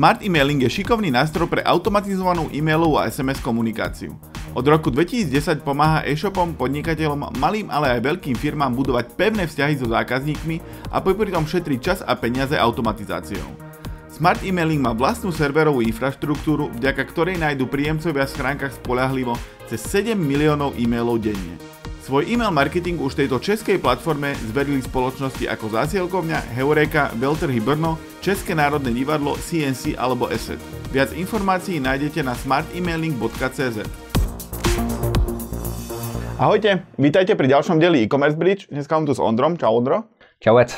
Smart Emailing je šikovný nástroj pre automatizovanú e-mailovú a SMS komunikáciu. Od roku 2010 pomáha e-shopom, podnikateľom, malým ale aj veľkým firmám budovať pevné vzťahy so zákazníkmi a popri tom šetriť čas a peniaze automatizáciou. Smart Emailing má vlastnú serverovú infraštruktúru, vďaka ktorej nájdu príjemcovia v schránkach spolahlivo cez 7 miliónov e-mailov denne. Svoj e-mail marketing už tejto českej platforme zverili spoločnosti ako Zasielkovňa, Heureka, Veltrhy Brno, České národné divadlo, CNC alebo ESET. Viac informácií nájdete na smartemailing.cz. Ahojte, vítajte pri ďalšom dieli e-commerce bridge. Dneska mám tu s Ondrom. Čau Ondro. Čau Ed.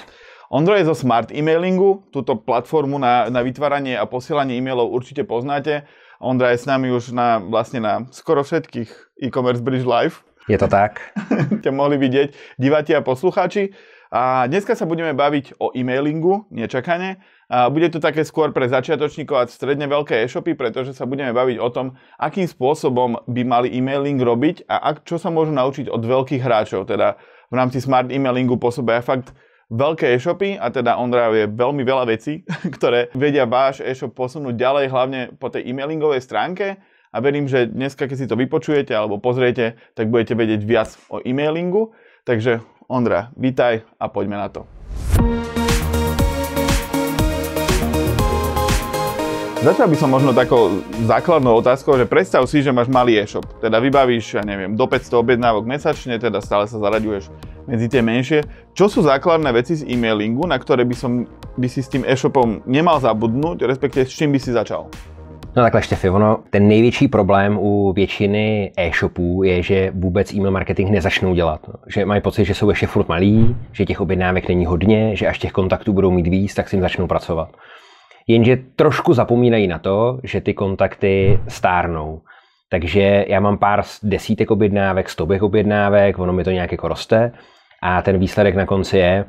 Ondro je zo Smart Emailingu, túto platformu na, na vytváranie a posielanie e-mailov určite poznáte. Ondra je s nami už na, vlastne na skoro všetkých e-commerce bridge live. Je to tak. Ťa mohli vidieť diváci a poslucháči. A dneska sa budeme baviť o e-mailingu, nečakane. A bude to také skôr pre začiatočníkov a stredne veľké e-shopy, pretože sa budeme baviť o tom, akým spôsobom by mali e-mailing robiť a ak, čo sa môžu naučiť od veľkých hráčov. Teda v rámci smart e-mailingu pôsobia fakt veľké e-shopy a teda Ondra je veľmi veľa vecí, ktoré vedia váš e-shop posunúť ďalej, hlavne po tej e-mailingovej stránke a verím, že dneska, keď si to vypočujete alebo pozriete, tak budete vedieť viac o e-mailingu. Takže Ondra, vítaj a poďme na to. Začal by som možno takou základnou otázkou, že predstav si, že máš malý e-shop. Teda vybavíš, ja neviem, do 500 objednávok mesačne, teda stále sa zaraďuješ medzi tie menšie. Čo sú základné veci z e-mailingu, na ktoré by, som, by si s tým e-shopom nemal zabudnúť, respektive s čím by si začal? No takhle, Štefy, ono, ten největší problém u většiny e-shopů je, že vůbec e-mail marketing nezačnou dělat. No. Že mají pocit, že jsou ještě furt malí, že těch objednávek není hodně, že až těch kontaktů budou mít víc, tak s tím začnou pracovat jenže trošku zapomínají na to, že ty kontakty stárnou. Takže já mám pár desítek objednávek, stovek objednávek, ono mi to nějak jako roste a ten výsledek na konci je,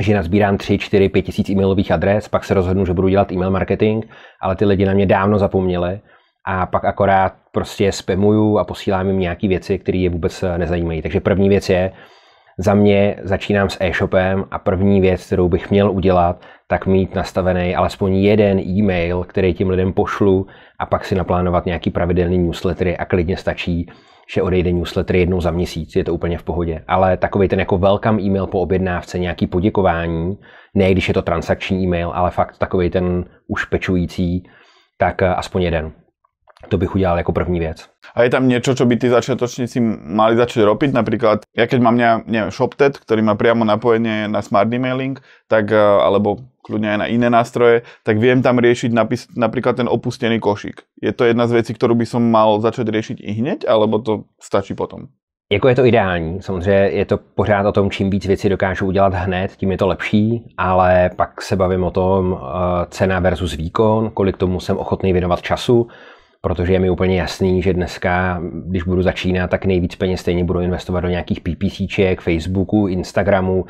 že nazbírám 3, 4, 5 tisíc e-mailových adres, pak se rozhodnu, že budu dělat e-mail marketing, ale ty lidi na mě dávno zapomněli a pak akorát prostě spamuju a posílám jim nějaké věci, které je vůbec eh, nezajímají. Takže první věc je, za mě začínám s e-shopem a první věc, kterou bych měl udělat, tak mít nastavený alespoň jeden e-mail, který tím lidem pošlu a pak si naplánovat nějaký pravidelný newslettery a klidně stačí, že odejde newsletter jednou za měsíc, je to úplně v pohodě. Ale takový ten jako welcome e-mail po objednávce, nějaký poděkování, ne když je to transakční e-mail, ale fakt takový ten už pečující, tak eh, aspoň jeden to bych udělal jako první věc. A je tam něco, co by ty začátečníci mali začít robit? Například, jak keď mám nějaký ShopTet, který má přímo napojení na smart emailing, tak, eh, alebo kľudne aj na iné nástroje, tak viem tam riešiť napis, napríklad ten opustený košík. Je to jedna z vecí, ktorú by som mal začať riešiť i hneď, alebo to stačí potom? Jako je to ideální, samozřejmě je to pořád o tom, čím víc věci dokážu udělat hned, tím je to lepší, ale pak se bavím o tom eh, cena versus výkon, kolik tomu jsem ochotný věnovat času protože je mi úplně jasný, že dneska, když budu začínat, tak nejvíc peněz stejně budu investovat do nějakých PPCček, Facebooku, Instagramu,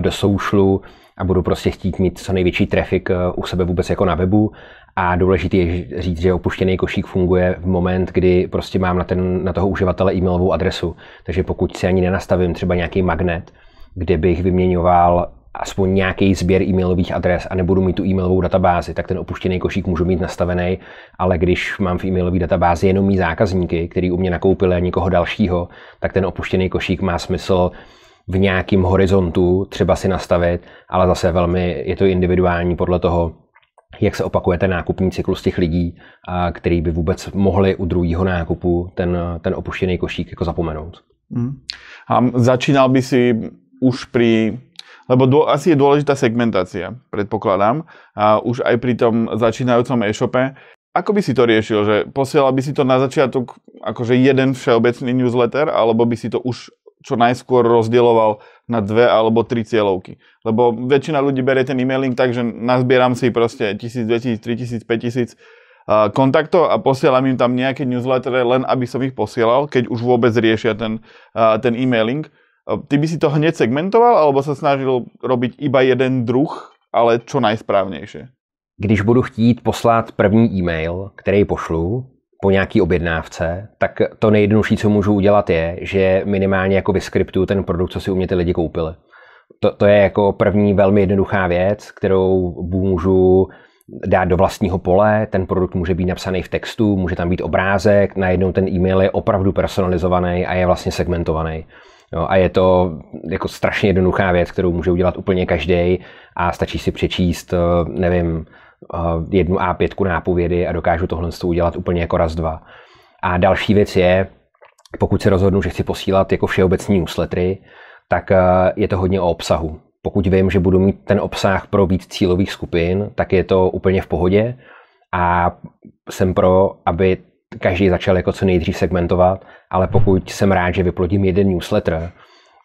do socialu a budu prostě chtít mít co největší trafik e, u sebe vůbec jako na webu. A důležité je říct, že opuštěný košík funguje v moment, kdy prostě mám na, ten, na toho uživatele e-mailovou adresu. Takže pokud si ani nenastavím třeba nějaký magnet, kde bych vyměňoval aspoň nějaký sběr e-mailových adres a nebudu mít tu e-mailovou databázi, tak ten opuštěný košík můžu mít nastavený, ale když mám v e-mailové databázi jenom mý zákazníky, který u mě nakoupili a někoho dalšího, tak ten opuštěný košík má smysl v nějakém horizontu třeba si nastavit, ale zase velmi je to individuální podle toho, jak se opakuje ten nákupní cyklus těch lidí, který by vůbec mohli u druhého nákupu ten, ten opuštěný košík jako zapomenout. Hmm. A začínal by si už při lebo dô, asi je dôležitá segmentácia, predpokladám, a už aj pri tom začínajúcom e-shope. Ako by si to riešil, že posielal by si to na začiatok akože jeden všeobecný newsletter, alebo by si to už čo najskôr rozdieloval na dve alebo tri cieľovky. Lebo väčšina ľudí berie ten e-mailing tak, že nazbieram si proste 1000, 2000, 3000, 5000 kontaktov a posielam im tam nejaké newslettery, len aby som ich posielal, keď už vôbec riešia ten, ten e-mailing. Ty by si to hneď segmentoval, alebo se snažil robiť iba jeden druh, ale čo najsprávnejšie? Když budu chtít poslat první e-mail, který pošlu po nějaký objednávce, tak to nejjednodušší, co můžu udělat, je, že minimálně jako vyskriptuju ten produkt, co si u mě ty lidi koupili. To, to je jako první velmi jednoduchá věc, kterou můžu dát do vlastního pole, ten produkt může být napsaný v textu, může tam být obrázek, najednou ten e-mail je opravdu personalizovaný a je vlastně segmentovaný. No, a je to jako strašně jednoduchá věc, kterou může udělat úplně každý a stačí si přečíst, eh, nevím, eh, jednu A5 nápovědy a dokážu tohle udělat úplně jako raz, dva. A další věc je, pokud se rozhodnu, že chci posílat jako všeobecní newslettery, tak eh, je to hodně o obsahu. Pokud vím, že budu mít ten obsah pro víc cílových skupin, tak je to úplně v pohodě a jsem pro, aby každý začal jako co nejdřív segmentovat, ale pokud jsem rád, že vyplodím jeden newsletter,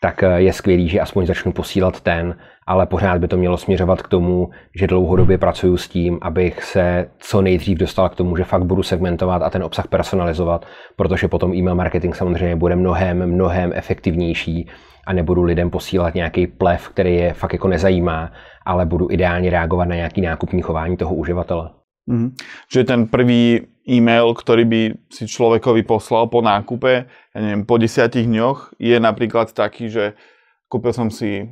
tak eh, je skvělý, že aspoň začnu posílat ten, ale pořád by to mělo směřovat k tomu, že dlouhodobě pracuju s tím, abych se co nejdřív dostal k tomu, že fakt budu segmentovat a ten obsah personalizovat, protože potom e-mail marketing samozřejmě bude mnohem, mnohem efektivnější a nebudu lidem posílat nějaký plev, který je fakt jako nezajímá, ale budu ideálně reagovat na nějaký nákupní chování toho uživatele. Mm. Že ten první e-mail, ktorý by si človekovi poslal po nákupe, ja neviem, po desiatich dňoch, je napríklad taký, že kúpil som si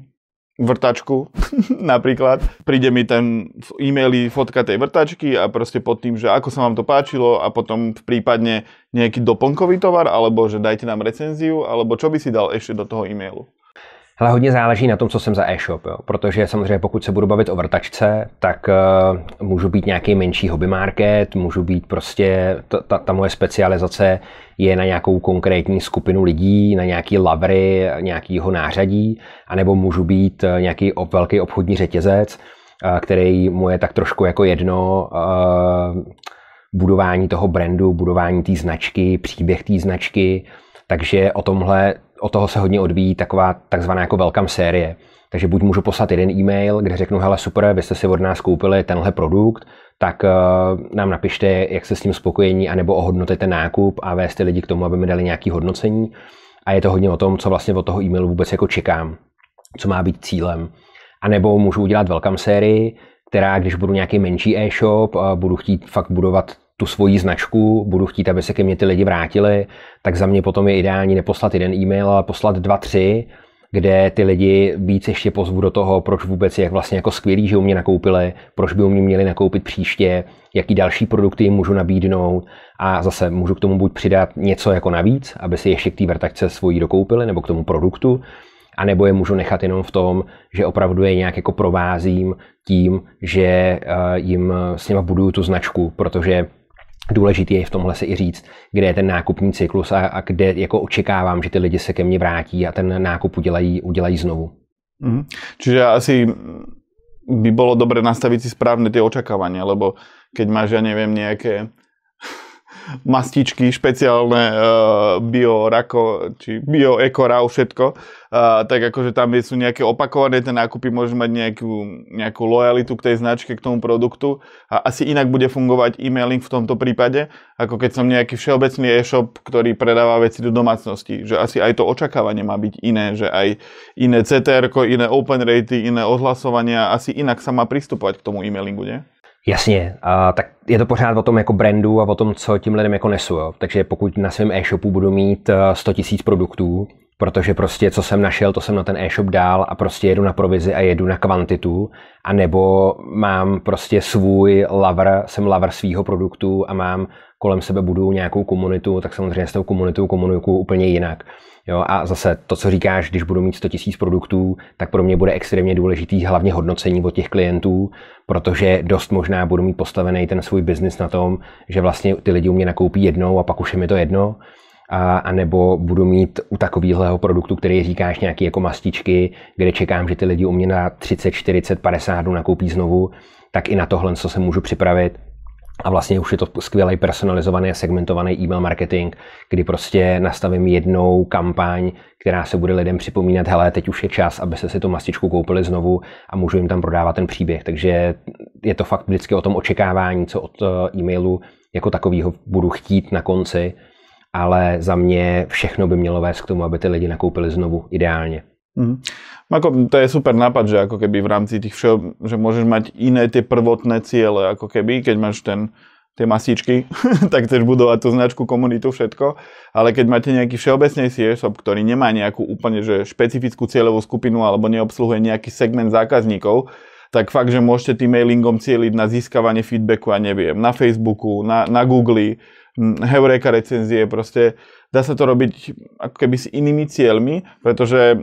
vrtačku napríklad, príde mi ten v e-maili fotka tej vrtačky a prostě pod tým, že ako sa vám to páčilo a potom prípadne nejaký doplnkový tovar, alebo že dajte nám recenziu, alebo čo by si dal ešte do toho e-mailu? Ale hodně záleží na tom, co jsem za e-shop, jo. protože samozřejmě pokud se budu bavit o vrtačce, tak uh, můžu být nějaký menší hobby market, můžu být prostě, ta, ta, ta moje specializace je na nějakou konkrétní skupinu lidí, na nějaký lavry, nějakýho nářadí, anebo můžu být eh, nějaký ob, velký obchodní řetězec, uh, který mu je tak trošku jako jedno, uh, budování toho brandu, budování té značky, příběh té značky, uh, takže o tomhle, o toho se hodně odvíjí taková takzvaná jako welcome série. Takže buď můžu poslat jeden e-mail, kde řeknu, hele super, vy jste si od nás koupili tenhle produkt, tak uh, nám napište, jak se s tím spokojení, anebo ohodnotete nákup a vést lidi k tomu, aby mi dali nějaké hodnocení. A je to hodně o tom, co vlastně od toho e-mailu vůbec jako čekám, co má být cílem. A nebo můžu udělat welcome sérii, která, když budu nějaký menší e-shop, budu chtít fakt budovat tu svoji značku, budu chtít, aby se ke mně ty lidi vrátili, tak za mě potom je ideální neposlat jeden e-mail, ale poslat dva, tři, kde ty lidi víc ještě pozvu do toho, proč vůbec je vlastně jako skvělý, že u mě nakoupili, proč by u mě měli nakoupit příště, jaký další produkty jim můžu nabídnout a zase můžu k tomu buď přidat něco jako navíc, aby si ještě k té vrtačce svoji dokoupili nebo k tomu produktu, a nebo je můžu nechat jenom v tom, že opravdu je nějak jako provázím tím, že eh, jim s nima buduju tu značku, protože důležité je v tomhle se i říct, kde je ten nákupní cyklus a, a kde jako očekávám, že ty lidi se ke mně vrátí a ten nákup udělají, udělají znovu. Mm-hmm. Čiže asi by bylo dobré nastavit si správně ty očekávání, lebo keď máš, já nevím nějaké mastičky špeciálne uh, bio, rako, či bio, eko, rau, všetko, uh, tak akože tam sú nejaké opakované tie nákupy, môžeš mať nejakú, nejakú lojalitu k tej značke, k tomu produktu a asi inak bude fungovať e-mailing v tomto prípade, ako keď som nejaký všeobecný e-shop, ktorý predáva veci do domácnosti, že asi aj to očakávanie má byť iné, že aj iné CTR, iné open ratey, iné ohlasovania, asi inak sa má pristupovať k tomu e-mailingu, ne? Jasně, a tak je to pořád o tom jako brandu a o tom, co tím lidem jako nesu. Jo. Takže pokud na svém e-shopu budu mít 100 eh, 000 produktů, protože prostě co jsem našel, to jsem na ten e-shop dál a prostě jedu na provizi a jedu na kvantitu, a nebo mám prostě svůj lover, jsem lover svýho produktu a mám kolem sebe budu nějakou komunitu, tak samozřejmě s tou komunitou komunikuju úplně jinak. Jo, a zase to, co říkáš, když budu mít 100 000 produktů, tak pro mě bude extrémně důležitý hlavně hodnocení od těch klientů, protože dost možná budu mít postavený ten svůj biznis na tom, že vlastně ty lidi u mě nakoupí jednou a pak už je mi to jedno a, a nebo budu mít u takového produktu, který říkáš nějaký jako mastičky, kde čekám, že ty lidi u mě na 30, 40, 50 nakoupí znovu, tak i na tohle, co se můžu připravit. A vlastně už je to skvělý personalizovaný a segmentovaný e-mail marketing, kdy prostě nastavím jednou kampaň, která se bude lidem připomínat, hele, teď už je čas, aby se si tu mastičku koupili znovu a můžu jim tam prodávat ten příběh. Takže je to fakt vždycky o tom očekávání, co od eh, e-mailu jako takového budu chtít na konci ale za mě všechno by mělo vést k tomu, aby ty lidi nakoupili znovu ideálně. Mm. Ako, to je super nápad, že ako keby v rámci tých všeho, že môžeš mať iné tie prvotné ciele, ako keby, keď máš ten, tie masíčky, tak chceš budovať tú značku, komunitu, všetko, ale keď máte nejaký všeobecnejší e-shop, ktorý nemá nejakú úplne že špecifickú cieľovú skupinu alebo neobsluhuje nejaký segment zákazníkov, tak fakt, že môžete tým mailingom cieliť na získavanie feedbacku, a neviem, na Facebooku, na, na Google, heuréka recenzie, proste dá sa to robiť ako keby s inými cieľmi, pretože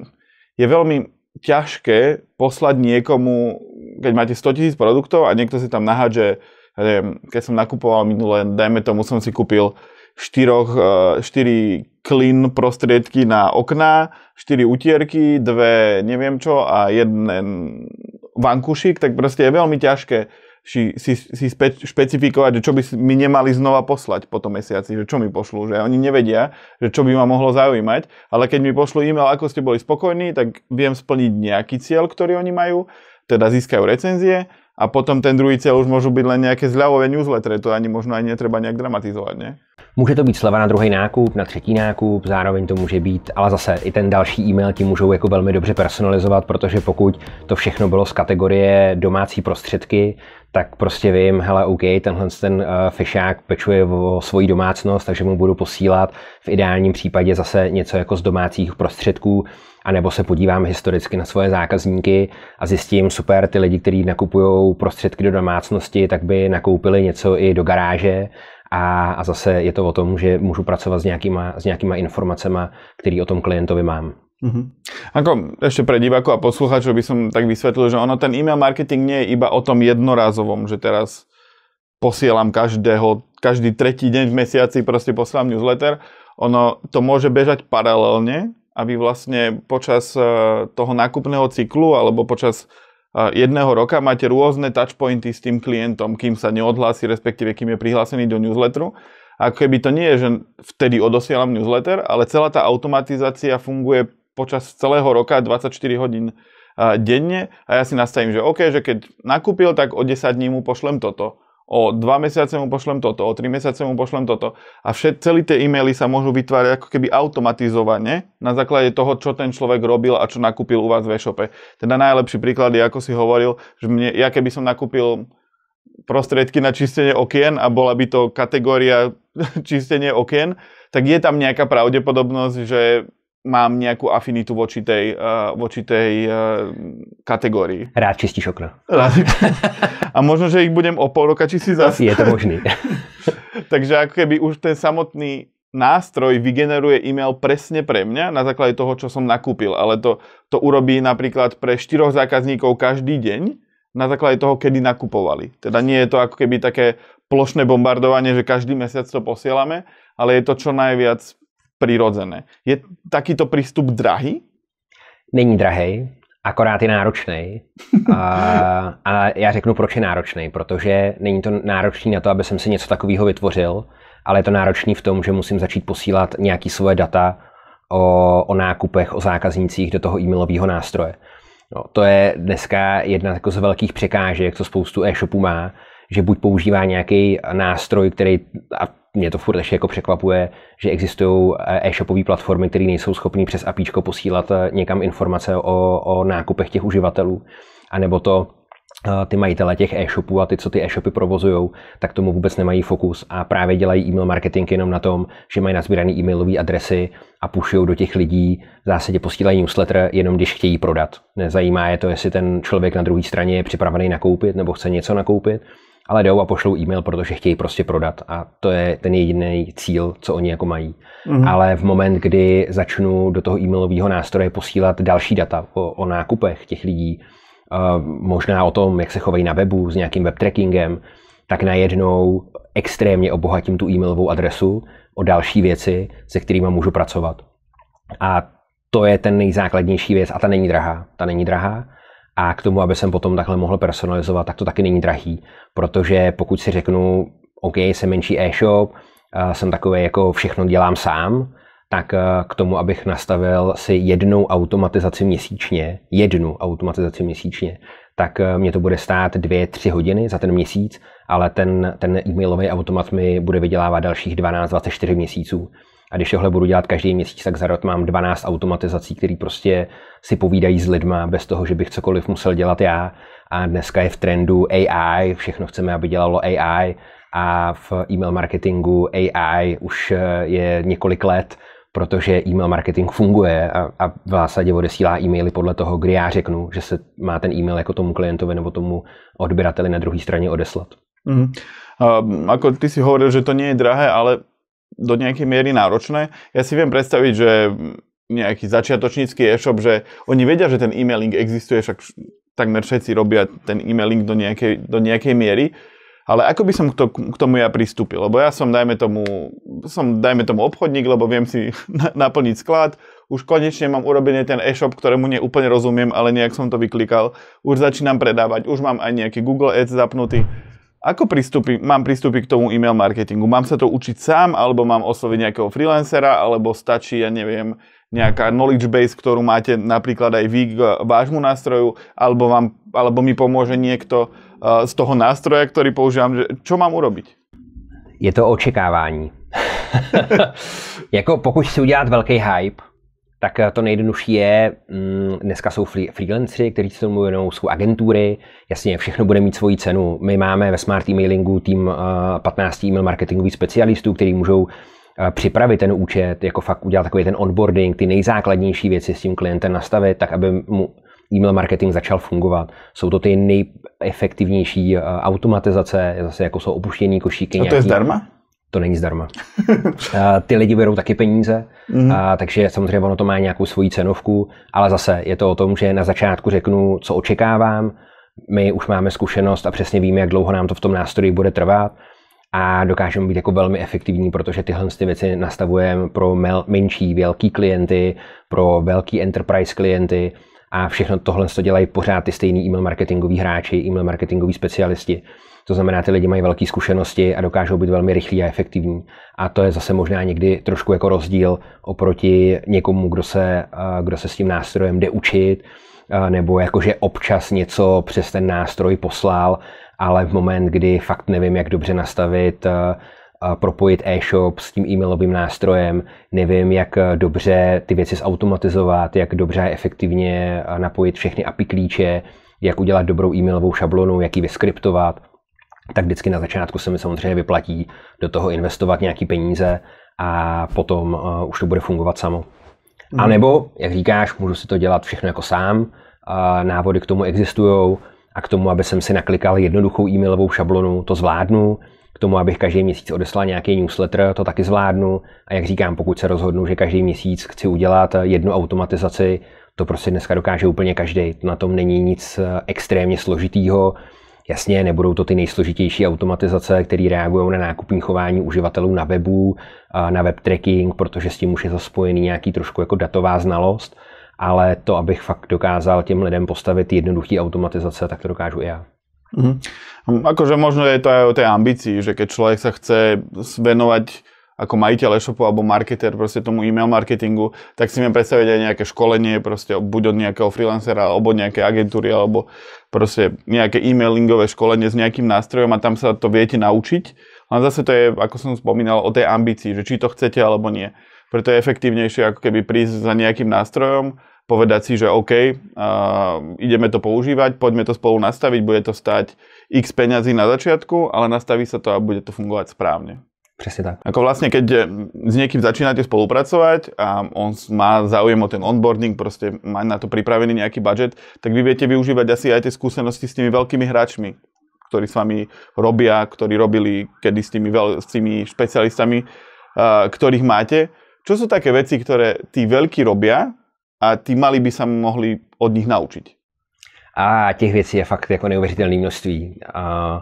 je veľmi ťažké poslať niekomu, keď máte 100 000 produktov a niekto si tam nahádže, ja neviem, keď som nakupoval minule, dajme tomu, som si kúpil 4, 4 eh, klin prostriedky na okná, 4 utierky, dve neviem čo a jeden vankušik, tak proste je veľmi ťažké si, si, si spe, špecifikovať, že čo by mi nemali znova poslať po tom mesiaci, že čo mi pošlú, že oni nevedia, že čo by ma mohlo zaujímať, ale keď mi pošlú e-mail, ako ste boli spokojní, tak viem splniť nejaký cieľ, ktorý oni majú, teda získajú recenzie a potom ten druhý cieľ už môžu byť len nejaké zľavové newsletter, to ani možno ani netreba nějak dramatizovat, ne? Může to být sleva na druhý nákup, na třetí nákup, zároveň to může být, ale zase i ten další e-mail ti můžou jako velmi dobře personalizovat, protože pokud to všechno bylo z kategorie domácí prostředky, tak prostě vím, hele, OK, tenhle ten uh, fešák pečuje o svoji domácnost, takže mu budu posílat v ideálním případě zase něco jako z domácích prostředků, anebo se podívám historicky na svoje zákazníky a zjistím, super, ty lidi, kteří nakupují prostředky do domácnosti, tak by nakoupili něco i do garáže, a, a zase je to o tom, že můžu pracovat s nějakýma, s nějakýma informacema, který o tom klientovi mám. Mm-hmm. Ako ešte pre divákov a poslucháčov by som tak vysvetlil, že ono ten e-mail marketing nie je iba o tom jednorázovom, že teraz posielam každého, každý tretí deň v mesiaci proste posielam newsletter. Ono to môže bežať paralelne a vy vlastne počas e, toho nákupného cyklu alebo počas e, jedného roka máte rôzne touchpointy s tým klientom, kým sa neodhlási, respektíve kým je prihlásený do newsletteru. A keby to nie je, že vtedy odosielam newsletter, ale celá tá automatizácia funguje počas celého roka 24 hodín denne a ja si nastavím, že OK, že keď nakúpil, tak o 10 dní mu pošlem toto, o 2 mesiace mu pošlem toto, o 3 mesiace mu pošlem toto a všet, celý tie e-maily sa môžu vytvárať ako keby automatizovane na základe toho, čo ten človek robil a čo nakúpil u vás v e-shope. Teda najlepší príklad je, ako si hovoril, že mne, ja keby som nakúpil prostriedky na čistenie okien a bola by to kategória čistenie okien, tak je tam nejaká pravdepodobnosť, že mám nějakou afinitu v očitej, uh, v očitej uh, kategorii. Rád čistíš okno. A možno, že jich budem o pol roka čistiť zase. Je to možný. Takže jako keby už ten samotný nástroj vygeneruje e-mail presne pre mňa na základe toho, čo som nakúpil. Ale to, to urobí napríklad pre štyroch zákazníkov každý deň na základe toho, kedy nakupovali. Teda nie je to ako keby také plošné bombardovanie, že každý mesiac to posielame, ale je to čo najviac prirodzené. Je takýto přístup drahý? Není drahý, akorát je náročný. A, a já řeknu, proč je náročný. Protože není to náročný na to, aby jsem si něco takového vytvořil, ale je to náročný v tom, že musím začít posílat nějaký svoje data o, o nákupech, o zákaznících do toho e-mailového nástroje. No, to je dneska jedna jako z velkých překážek, co spoustu e-shopů má, že buď používá nějaký nástroj, který, a mě to furt ještě jako překvapuje, že existují eh, e-shopové platformy, které nejsou schopné přes APIčko posílat eh, někam informace o, o nákupech těch uživatelů, a nebo to eh, ty majitele těch e-shopů a ty, co ty e-shopy provozují, tak tomu vůbec nemají fokus a právě dělají e-mail marketing jenom na tom, že mají nazbírané e-mailové adresy a pušují do těch lidí, v zásadě posílají newsletter jenom když chtějí prodat. Nezajímá je to, jestli ten člověk na druhé straně je připravený nakoupit nebo chce něco nakoupit ale jdou a pošlou e-mail, protože chtějí prostě prodat a to je ten jediný cíl, co oni jako mají. Mm-hmm. Ale v moment, kdy začnu do toho e-mailového nástroje posílat další data o, o nákupech těch lidí, možná o tom, jak se chovají na webu s nějakým web trackingem, tak najednou extrémně obohatím tu e-mailovou adresu o další věci, se kterými můžu pracovat. A to je ten nejzákladnější věc a ta není drahá. Ta není drahá a k tomu, aby jsem potom takhle mohl personalizovat, tak to taky není drahý, protože pokud si řeknu, OK, jsem menší e-shop, jsem takový jako všechno dělám sám, tak k tomu, abych nastavil si jednou automatizaci měsíčně, jednu automatizaci měsíčně, tak mě to bude stát dvě, tři hodiny za ten měsíc, ale ten, ten e-mailový automat mi bude vydělávat dalších 12, 24 měsíců. A když tohle budu dělat každý měsíc, tak za rok mám 12 automatizací, které prostě si povídají s lidma bez toho, že bych cokoliv musel dělat já. A dneska je v trendu AI, všechno chceme, aby dělalo AI a v e-mail marketingu AI už eh, je několik let, protože e-mail marketing funguje a, a v zásadě odesílá e-maily podle toho, kdy já řeknu, že se má ten e-mail jako tomu klientovi nebo tomu odběrateli na druhé straně odeslat. Mm. Uh, ako ty si hovoril, že to nie je drahé, ale do nejakej miery náročné. Ja si viem predstaviť, že nejaký začiatočnícky e-shop, že oni vedia, že ten e-mailing existuje, však takmer všetci robia ten e-mailing do nejakej, do nejakej miery, ale ako by som k tomu ja pristúpil? Lebo ja som, dajme tomu, som, dajme tomu obchodník, lebo viem si naplniť sklad, už konečne mám urobený ten e-shop, ktorému neúplne rozumiem, ale nejak som to vyklikal, už začínam predávať, už mám aj nejaký Google Ads zapnutý Ako pristúpi, mám pristúpiť k tomu e-mail marketingu? Mám sa to učiť sám, alebo mám osloviť nejakého freelancera, alebo stačí, ja neviem, nejaká knowledge base, ktorú máte napríklad aj vy k vášmu nástroju, alebo, vám, alebo mi pomôže niekto eh, z toho nástroja, ktorý používám. Čo mám urobiť? Je to očekávání. jako pokud chci udělat velký hype, tak eh, to nejjednodušší je, mm, dneska jsou freelancery, kteří se tomu věnou, jsou agentury, jasně, všechno bude mít svoji cenu. My máme ve Smart emailingu tým 15 eh, email marketingových specialistů, kteří můžou eh, připravit ten účet, jako fakt udělat takový ten onboarding, ty nejzákladnější věci s tím klientem nastavit, tak aby mu email marketing začal fungovat. Jsou to ty nejefektivnější automatizace, zase jako jsou opuštění košíky. A to nějaký... je zdarma? to není zdarma. Ty lidi berou taky peníze, mm-hmm. a, takže samozřejmě ono to má nějakou svoji cenovku, ale zase je to o tom, že na začátku řeknu, co očekávám, my už máme zkušenost a přesně víme, jak dlouho nám to v tom nástroji bude trvat a dokážeme být jako velmi efektivní, protože tyhle ty věci nastavujeme pro menší, velký klienty, pro velký enterprise klienty a všechno tohle to dělají pořád ty stejný e-mail marketingoví hráči, e-mail marketingoví specialisti. To znamená, ty lidi mají velké zkušenosti a dokážou být velmi rychlí a efektivní. A to je zase možná někdy trošku jako rozdíl oproti někomu, kdo se, eh, kdo se s tím nástrojem jde učit, eh, nebo jakože občas něco přes ten nástroj poslal, ale v moment, kdy fakt nevím, jak dobře nastavit eh, propojit e-shop s tím e-mailovým nástrojem, nevím, jak dobře ty věci zautomatizovat, jak dobře a efektivně napojit všechny API klíče, jak udělat dobrou e-mailovou šablonu, jak ji vyskriptovat tak vždycky na začátku se mi samozřejmě vyplatí do toho investovat nějaký peníze a potom uh, už to bude fungovat samo. Mm. A hmm. nebo, jak říkáš, můžu si to dělat všechno jako sám, uh, návody k tomu existují a k tomu, aby jsem si naklikal jednoduchou e-mailovou šablonu, to zvládnu, k tomu, abych každý měsíc odeslal nějaký newsletter, to taky zvládnu. A jak říkám, pokud se rozhodnu, že každý měsíc chci udělat jednu automatizaci, to prostě dneska dokáže úplně každý. Na tom není nic eh, extrémně složitýho, Jasně, nebudou to ty nejsložitější automatizace, které reagují na nákupní chování uživatelů na webu, na web tracking, protože s tím už je to spojený nějaký trošku jako datová znalost, ale to, abych fakt dokázal těm lidem postavit jednoduché automatizace, tak to dokážu i já. -hmm. Akože možno je to aj o tej ambícii, že keď človek sa chce venovať ako majiteľ e-shopu alebo marketer proste tomu e-mail marketingu, tak si viem predstaviť aj nejaké školenie proste buď od nejakého freelancera alebo od nejakej agentúry alebo proste nejaké e-mailingové školenie s nejakým nástrojom a tam sa to viete naučiť. Ale zase to je, ako som spomínal, o tej ambícii, že či to chcete alebo nie. Preto je efektívnejšie ako keby prísť za nejakým nástrojom, povedať si, že OK, uh, ideme to používať, poďme to spolu nastaviť, bude to stať x peňazí na začiatku, ale nastaví sa to a bude to fungovať správne. Presne tak. Ako vlastne, keď eh, s niekým začínate spolupracovať a on má záujem o ten onboarding, proste má na to pripravený nejaký budget, tak vy viete využívať asi aj tie skúsenosti s tými veľkými hráčmi, ktorí s vami robia, ktorí robili kedy s tými, veľ, s tými špecialistami, uh, ktorých máte. Čo sú také veci, ktoré tí veľkí robia a tí mali by sa mohli od nich naučiť? A těch věcí je fakt jako neuvěřitelné množství. A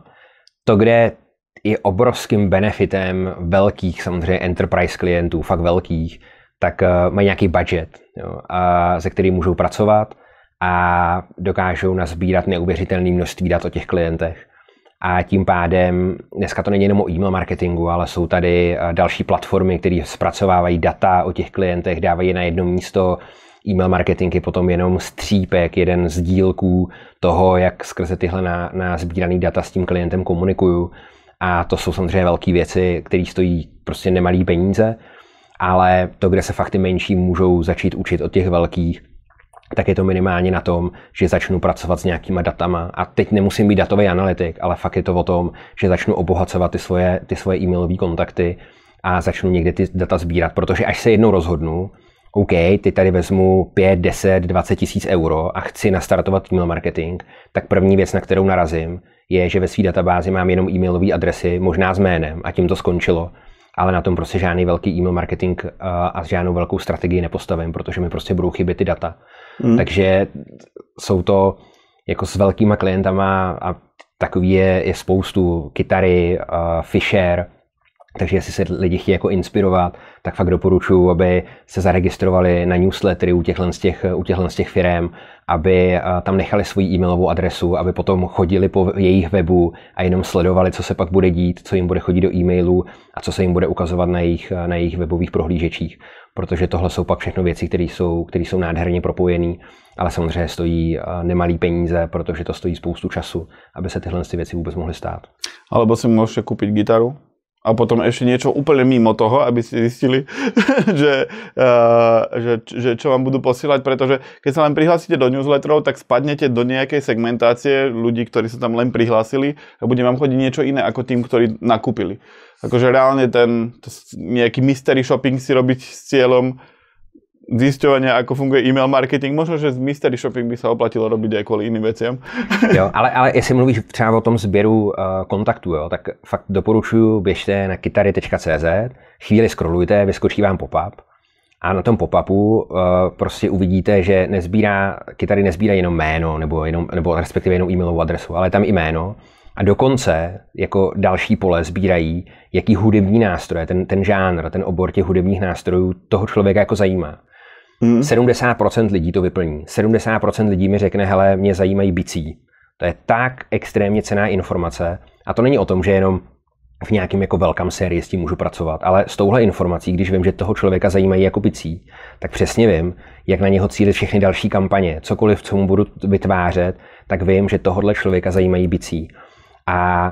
to, kde je obrovským benefitem velkých samozřejmě enterprise klientů, fakt velkých, tak eh, mají nějaký budget, jo, a se kterým můžou pracovat a dokážou nazbírat neuvěřitelné množství dat o těch klientech. A tím pádem, dneska to není jenom o e-mail marketingu, ale jsou tady eh, další platformy, které zpracovávají data o těch klientech, dávají na jedno místo. E-mail marketing je potom jenom střípek, jeden z dílků toho, jak skrze tyhle na, na sbíraný data s tím klientem komunikuju. A to jsou samozřejmě velké věci, které stojí prostě nemalý peníze, ale to, kde se fakt ty menší můžou začít učit od těch velkých, tak je to minimálně na tom, že začnu pracovat s nějakýma datama. A teď nemusím být datový analytik, ale fakt je to o tom, že začnu obohacovat ty svoje, ty svoje e-mailové kontakty a začnu někde ty data sbírat, protože až se jednou rozhodnu, OK, ty tady vezmu 5, 10, 20 tisíc euro a chci nastartovat e-mail marketing, tak první věc, na kterou narazím, je, že ve své databázi mám jenom e-mailové adresy, možná s jménem a tím to skončilo, ale na tom prostě žádný velký e-mail marketing a žádnou velkou strategii nepostavím, protože mi prostě budou chybět ty data. Mm. Takže jsou to jako s velkýma klientama a takový je, je spoustu, kytary, uh, Fisher, takže jestli se lidi chtějí jako inspirovat, tak fakt doporučuji, aby se zaregistrovali na newslettery u těchhle z těch, u těchhle z těch firm, aby eh, tam nechali svoji e-mailovou adresu, aby potom chodili po jejich webu a jenom sledovali, co se pak bude dít, co jim bude chodit do e-mailů a co se jim bude ukazovat na jejich, eh, na jejich webových prohlížečích. Protože tohle jsou pak všechno věci, které jsou, které jsou nádherně propojené, ale samozřejmě stojí eh, nemalý peníze, protože to stojí spoustu času, aby se tyhle věci vůbec mohly stát. Alebo si můžeš koupit gitaru? a potom ešte niečo úplne mimo toho, aby ste zistili, že, uh, že, že čo vám budú posielať, pretože keď sa len prihlásite do newsletterov, tak spadnete do nejakej segmentácie ľudí, ktorí sa tam len prihlásili a bude vám chodiť niečo iné ako tým, ktorí nakúpili. Akože reálne ten to, nejaký mystery shopping si robiť s cieľom zisťovania, ako funguje e-mail marketing. Možno, že z mystery shopping by sa oplatilo robiť aj kvôli jiným věcem. jo, ale, ale jestli mluvíš třeba o tom sběru uh, kontaktů, jo, tak fakt doporučuju, běžte na kytary.cz, chvíli scrollujte, vyskočí vám pop-up a na tom pop-upu uh, prostě uvidíte, že nezbírá, kytary nezbírá jenom jméno, nebo, jenom, nebo respektive jenom e-mailovou adresu, ale tam i jméno. A dokonce jako další pole sbírají, jaký hudební nástroje, ten, ten žánr, ten obor těch hudebních nástrojů toho člověka jako zajímá. Hmm. 70% lidí to vyplní. 70% lidí mi řekne, hele, mě zajímají bicí. To je tak extrémně cená informace. A to není o tom, že jenom v nějakém jako velkém sérii s tím můžu pracovat, ale s touhle informací, když vím, že toho člověka zajímají jako bicí, tak přesně vím, jak na něho cílit všechny další kampaně. Cokoliv, co mu budu vytvářet, tak vím, že tohohle člověka zajímají bicí. A,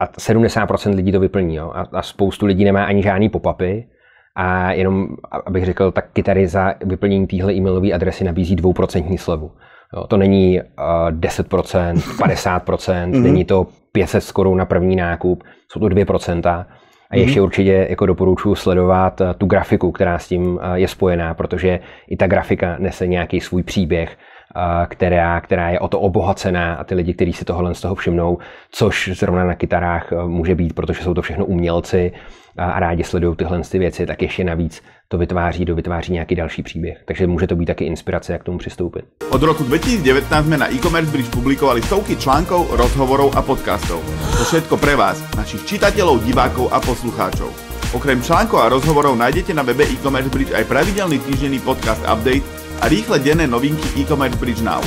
a 70% lidí to vyplní. Jo? A, a spoustu lidí nemá ani žádný popapy a jenom, abych řekl, tak kytary za vyplnění téhle e-mailové adresy nabízí dvouprocentní slevu. Jo, to není uh, 10%, 50%, není to 500 korun na první nákup, jsou to 2%. A ještě mhm. určitě jako doporučuji sledovat eh, tu grafiku, která s tím eh, je spojená, protože i ta grafika nese nějaký svůj příběh která, která je o to obohacená a ty lidi, kteří si tohle z toho všimnou, což zrovna na kytarách e, může být, protože jsou to všechno umělci a rádi sledují tyhle ty věci, tak ještě navíc to vytváří, vytváří nějaký další příběh. Takže může to být taky inspirace, jak k tomu přistoupit. Od roku 2019 jsme na e-commerce bridge publikovali stovky článků, rozhovorů a podcastů. To všechno pro vás, našich čitatelů, diváků a posluchačů. Okrem článků a rozhovorů najdete na webe e-commerce bridge i pravidelný týdenní podcast update, a rýchle denné novinky e-commerce Bridge Now.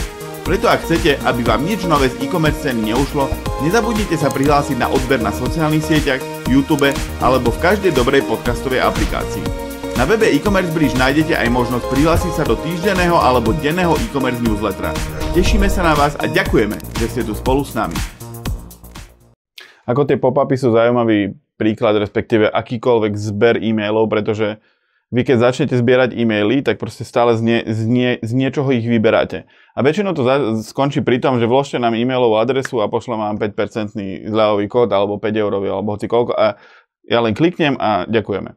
Preto ak chcete, aby vám nič nové z e-commerce ceny neušlo, nezabudnite sa prihlásiť na odber na sociálnych sieťach, YouTube alebo v každej dobrej podcastovej aplikácii. Na webe e-commerce bridge nájdete aj možnosť prihlásiť sa do týždenného alebo denného e-commerce newslettera. Tešíme sa na vás a ďakujeme, že ste tu spolu s nami. Ako tie pop-upy sú zaujímavý príklad, respektíve akýkoľvek zber e-mailov, pretože vy keď začnete zbierať e-maily, tak prostě stále z, nie, z, nie, z niečoho ich vyberáte. A väčšinou to za, skončí pri tom, že vložte nám e-mailovú adresu a pošlem vám 5% zľavový kód alebo 5 eurový alebo hoci koľko a ja len kliknem a ďakujeme.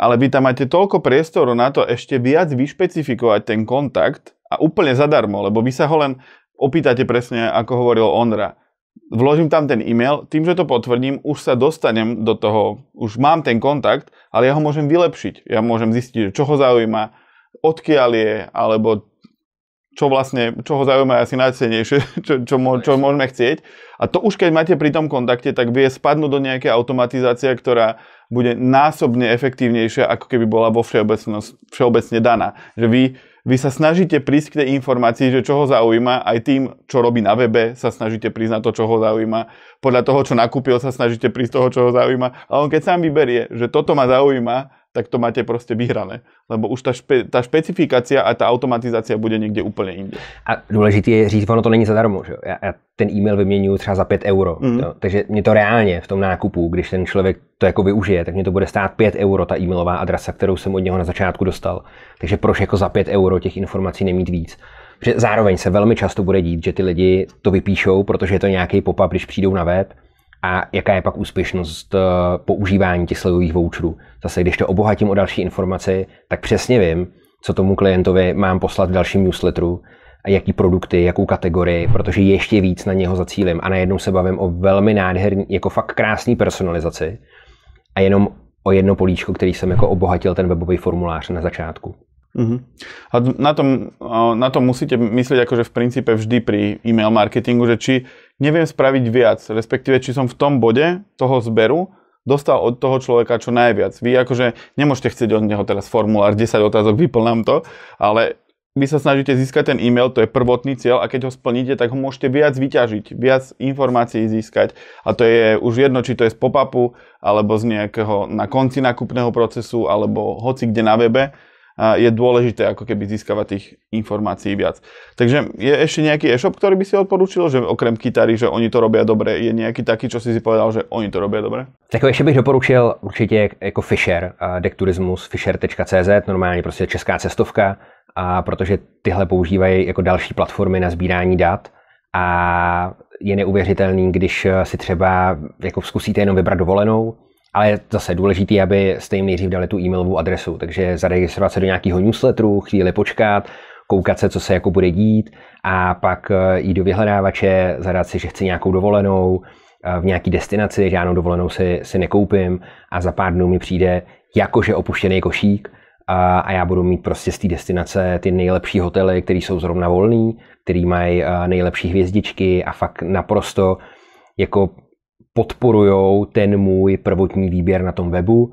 Ale vy tam máte toľko priestoru na to ešte viac vyšpecifikovať ten kontakt a úplne zadarmo, lebo vy sa ho len opýtate presne, ako hovoril Ondra vložím tam ten e-mail, tým, že to potvrdím, už sa dostanem do toho, už mám ten kontakt, ale ja ho môžem vylepšiť. Ja môžem zistiť, čo ho zaujíma, odkiaľ je, alebo čo vlastne, čo ho zaujíma asi najcenejšie, čo, čo, mô, čo môžeme chcieť. A to už keď máte pri tom kontakte, tak vie spadnúť do nejaké automatizácie, ktorá bude násobne efektívnejšia, ako keby bola vo všeobecnosť, všeobecne daná. Že vy vy sa snažíte prísť k tej informácii, že čo ho zaujíma, aj tým, čo robí na webe, sa snažíte prísť na to, čo ho zaujíma. Podľa toho, čo nakúpil, sa snažíte prísť toho, čo ho zaujíma. A on keď sám vyberie, že toto ma zaujíma, tak to máte proste vyhrané. Lebo už tá, špe, tá špecifikácia a tá automatizácia bude někde úplně jinde. A důležité je říct, ono to není zadarmo. Že? Já, já ten e-mail vyměňuji třeba za 5 euro. Mm. hmm Jo? Takže mě to reálně v tom nákupu, když ten člověk to jako využije, tak mě to bude stát 5 euro ta e-mailová adresa, kterou jsem od něho na začátku dostal. Takže proč jako za 5 euro těch informací nemít víc? Že zároveň se velmi často bude dít, že ty lidi to vypíšou, protože je to nějaký pop-up, když přijdou na web, a jaká je pak úspěšnost eh, používání těch slevových voucherů. Zase, když to obohatím o další informaci, tak přesně vím, co tomu klientovi mám poslat v dalším newsletteru, a jaký produkty, jakou kategorii, protože ještě víc na něho zacílim. A najednou se bavím o velmi nádherný, jako fakt krásný personalizaci a jenom o jedno políčko, který jsem jako obohatil ten webový formulář na začátku. Uh-huh. A na tom, na tom musíte myslieť akože v princípe vždy pri e-mail marketingu, že či neviem spraviť viac, respektíve či som v tom bode toho zberu dostal od toho človeka čo najviac. Vy akože nemôžete chcieť od neho teraz formulár 10 otázok, vyplnám to, ale vy sa snažíte získať ten e-mail, to je prvotný cieľ a keď ho splníte, tak ho môžete viac vyťažiť, viac informácií získať a to je už jedno, či to je z pop-upu alebo z nejakého na konci nákupného procesu alebo hoci kde na webe, je dôležité ako keby získavať tých informácií viac. Takže je ešte nejaký e-shop, ktorý by si odporučil, že okrem kytary, že oni to robia dobre, je nejaký taký, čo si si povedal, že oni to robia dobre? Tak ještě bych doporučil určitě jako Fisher, dekturismus, fisher.cz, normálně prostě česká cestovka, a protože tyhle používají jako další platformy na sbírání dat a je neuvěřitelný, když si třeba jako zkusíte jenom vybrat dovolenou, ale je zase důležité, aby jste jim nejdřív dali tu e-mailovou adresu, takže zaregistrovat se do nějakého newsletteru, chvíli počkat, koukat se, co se jako bude dít a pak eh, jít do vyhledávače, zadat si, že chci nějakou dovolenou eh, v nějaký destinaci, žádnou dovolenou si, si nekoupím a za pár dnů mi přijde jakože opuštěný košík a, eh, a já budu mít prostě z té destinace ty nejlepší hotely, které jsou zrovna volný, který mají nejlepší hvězdičky a fakt naprosto jako podporují ten můj prvotní výběr na tom webu.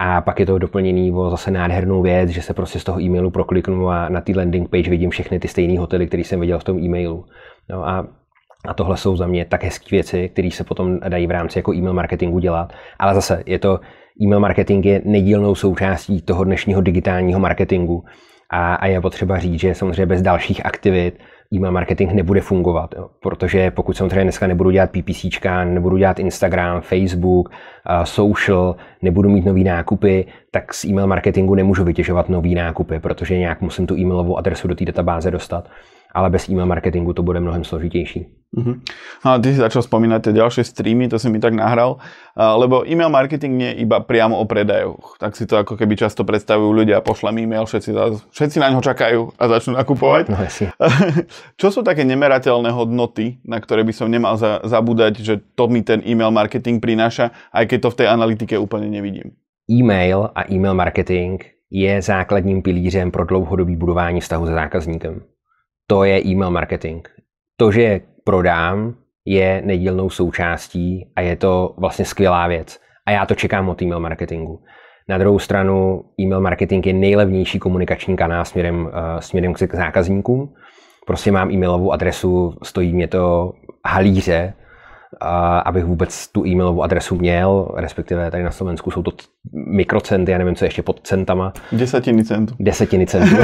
A pak je to doplněný o zase nádhernou věc, že se prostě z toho e-mailu prokliknu a na té landing page vidím všechny ty stejné hotely, které jsem viděl v tom e-mailu. No a a tohle jsou za mě tak hezké věci, které se potom dají v rámci jako e-mail marketingu dělat. Ale zase je to, e-mail marketing je nedílnou součástí toho dnešního digitálního marketingu. A, a je potřeba říct, že samozřejmě bez dalších aktivit e-mail marketing nebude fungovat, jo. protože pokud samozřejmě dneska nebudu dělat PPC, nebudu dělat Instagram, Facebook, eh, social, nebudu mít nový nákupy, tak z e-mail marketingu nemůžu vytěžovat nový nákupy, protože nějak musím tu e-mailovou adresu do té databáze dostat, ale bez e-mail marketingu to bude mnohem složitější. Uh-huh. A ty si začal spomínať tie ďalšie streamy, to si mi tak nahral, lebo e-mail marketing nie je iba priamo o predajoch. Tak si to ako keby často predstavujú ľudia, pošlem e-mail, všetci, všetci na ňo čakajú a začnú nakupovať. No, Čo sú také nemerateľné hodnoty, na ktoré by som nemal za, zabúdať, že to mi ten e-mail marketing prináša, aj keď to v tej analytike úplne nevidím? E-mail a e-mail marketing je základním pilířem pro dlouhodobý budování vztahu se zákazníkem. To je e-mail marketing. To, že prodám, je nedílnou součástí a je to vlastně skvělá věc. A já to čekám od e-mail marketingu. Na druhou stranu e-mail marketing je nejlevnější komunikační kanál směrem, eh, směrem k zákazníkům. Prostě mám e-mailovou adresu, stojí mě to halíře, abych vůbec tu e-mailovou adresu měl, respektive tady na Slovensku jsou to t- mikrocenty, já nevím, co ještě pod centama. Desetiny centů. Desetiny centů.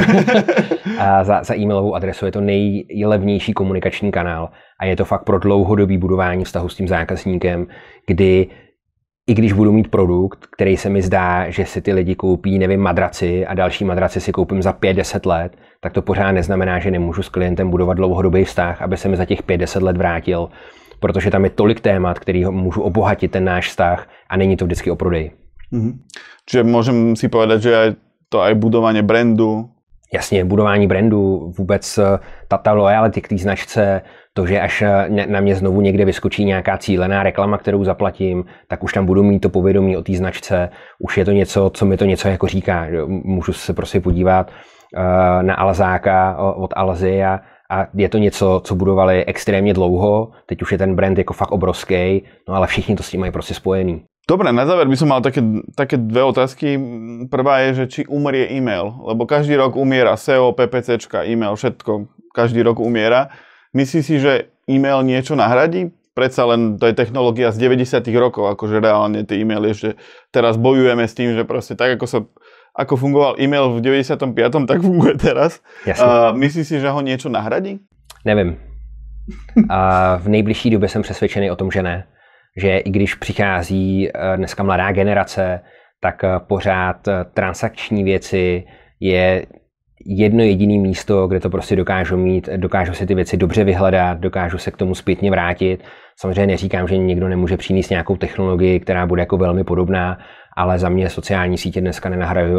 a za, za e-mailovou adresu je to nejlevnější komunikační kanál a je to fakt pro dlouhodobý budování vztahu s tím zákazníkem, kdy i když budu mít produkt, který se mi zdá, že si ty lidi koupí, nevím, madraci a další madraci si koupím za 5-10 let, tak to pořád neznamená, že nemůžu s klientem budovat dlouhodobý vztah, aby se mi za těch 5-10 let vrátil protože tam je tolik témat, který můžu obohatit ten náš vztah a není to vždycky o prodeji. Mm-hmm. Čiže můžem si povedat, že je to aj budování brandu, Jasně, budování brandu, vůbec eh, ta loyalty k té značce, to, že až eh, na mě znovu někde vyskočí nějaká cílená reklama, kterou zaplatím, tak už tam budu mít to povědomí o té značce, už je to něco, co mi to něco jako říká. Můžu se prostě podívat eh, na Alzáka od Alzy a a je to něco, co budovali extrémně dlouho, teď už je ten brand jako fakt obrovský, no ale všichni to s tím mají prostě spojený. Dobre, na záver by som mal také, také dve otázky. Prvá je, že či umrie e-mail, lebo každý rok umiera SEO, PPC, e-mail, všetko, každý rok umiera. Myslí si, že e-mail niečo nahradí? Predsa len to je technológia z 90 rokov, akože reálne tie e-maily že teraz bojujeme s tým, že proste tak, ako sa ako fungoval e-mail v 95., tak funguje teraz. Uh, myslíš si, že ho něco nahradí? Nevím. A v nejbližší době jsem přesvědčený o tom, že ne. Že i když přichází eh, dneska mladá generace, tak eh, pořád eh, transakční věci je jedno jediné místo, kde to prostě dokážu mít, dokážu si ty věci dobře vyhledat, dokážu se k tomu zpětně vrátit. Samozřejmě neříkám, že někdo nemůže přinést nějakou technologii, která bude jako velmi podobná, ale za mě sociální sítě dneska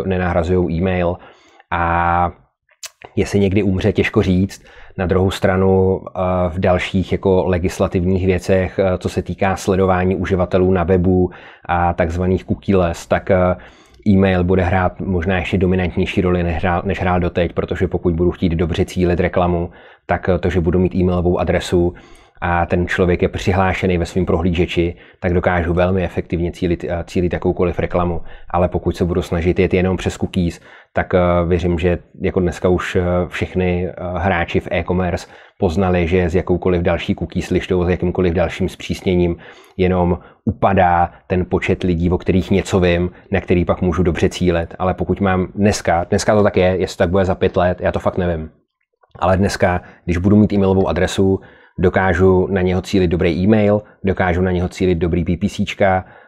nenahrazují e-mail a jestli někdy umře, těžko říct. Na druhou stranu eh, v dalších jako legislativních věcech, eh, co se týká sledování uživatelů na webu a takzvaných cookies, tak eh, e-mail bude hrát možná ještě dominantnější roli, než hrál, než hrál doteď, protože pokud budu chtít dobře cílit reklamu, tak to, že budu mít e-mailovou adresu, a ten člověk je přihlášený ve svém prohlížeči, tak dokážu velmi efektivně cílit, eh, cílit jakoukoliv reklamu. Ale pokud se budu snažit jet jenom přes cookies, tak eh, věřím, že jako dneska už eh, všechny hráči v e-commerce poznali, že s jakoukoliv další cookies lištou, s jakýmkoliv dalším zpřísněním jenom upadá ten počet lidí, o kterých něco vím, na který pak můžu dobře cílet. Ale pokud mám dneska, dneska to tak je, jestli tak bude za pět let, já to fakt nevím. Ale dneska, když budu mít e-mailovou adresu, dokážu na něho cílit dobrý e-mail, dokážu na něho cílit dobrý PPC,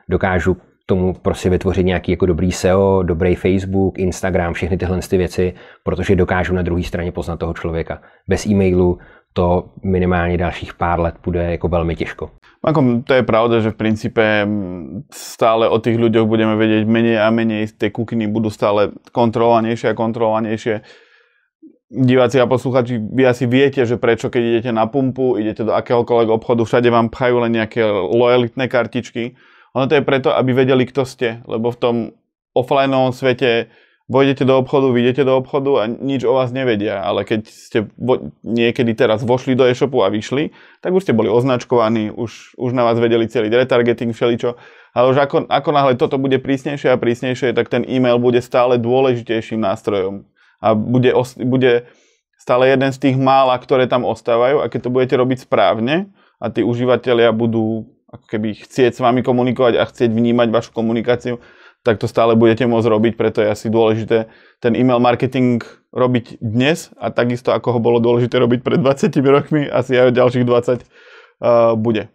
dokážu tomu prostě vytvořit nějaký jako dobrý SEO, dobrý Facebook, Instagram, všechny tyhle ty věci, protože dokážu na druhé straně poznat toho člověka. Bez e-mailu to minimálně dalších pár let bude jako velmi těžko. Ako, to je pravda, že v princípe mm, stále o tých ľuďoch budeme vedieť menej a menej, tie kukiny budú stále kontrolovanejšie a kontrolovanejšie diváci a posluchači, vy asi viete, že prečo, keď idete na pumpu, idete do akéhokoľvek obchodu, všade vám pchajú len nejaké lojalitné kartičky. Ono to je preto, aby vedeli, kto ste, lebo v tom offline svete vojdete do obchodu, vyjdete do obchodu a nič o vás nevedia, ale keď ste niekedy teraz vošli do e-shopu a vyšli, tak už ste boli označkovaní, už, už na vás vedeli celý retargeting, všeličo, ale už ako, ako náhle toto bude prísnejšie a prísnejšie, tak ten e-mail bude stále dôležitejším nástrojom a bude, bude stále jeden z tých mála, ktoré tam ostávajú a keď to budete robiť správne a tí užívateľia budú ako keby chcieť s vami komunikovať a chcieť vnímať vašu komunikáciu, tak to stále budete môcť robiť, preto je asi dôležité ten e-mail marketing robiť dnes a takisto ako ho bolo dôležité robiť pred 20 rokmi, asi aj ďalších 20 uh, eh, bude.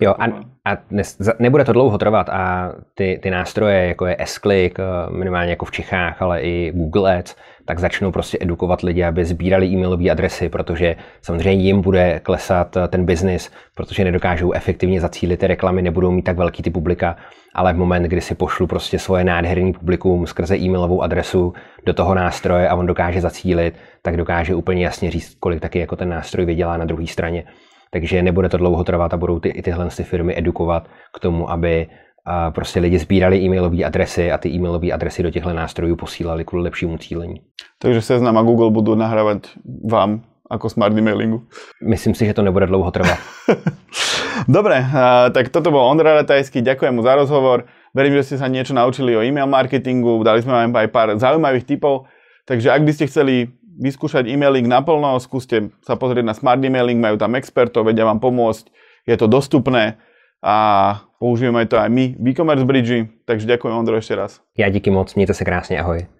Jo, a, a ne, nebude to dlouho trvat a ty, ty nástroje, jako je S-Click, eh, minimálně jako v Čechách, ale i Google Ads, tak začnou prostě edukovat lidi, aby sbírali e-mailové adresy, protože samozřejmě jim bude klesat eh, ten biznis, protože nedokážou efektivně zacílit ty reklamy, nebudou mít tak velký ty publika, ale v moment, kdy si pošlu prostě svoje nádherný publikum skrze e-mailovou adresu do toho nástroje a on dokáže zacílit, tak dokáže úplně jasně říct, kolik taky jako ten nástroj vydělá na druhé straně. Takže nebude to dlouho trvat a budou ty, i tyhle si firmy edukovat k tomu, aby a prostě lidi sbírali e-mailové adresy a ty e-mailové adresy do těchto nástrojů posílali kvůli lepšímu cílení. Takže seznam a Google budou nahrávat vám jako smart mailingu. Myslím si, že to nebude dlouho trvat. Dobré, tak toto byl Ondra Ratajský, Děkuji mu za rozhovor. Verím, že ste sa niečo naučili o e-mail marketingu, dali sme vám aj pár zaujímavých tipov. Takže ak by ste chceli vyskúšať emailing naplno, skúste sa pozrieť na Smart Emailing, majú tam expertov, vedia vám pomôcť, je to dostupné a použijeme to aj my v e-commerce bridge, takže ďakujem Ondro ešte raz. Ja díky moc, mějte se krásně, ahoj.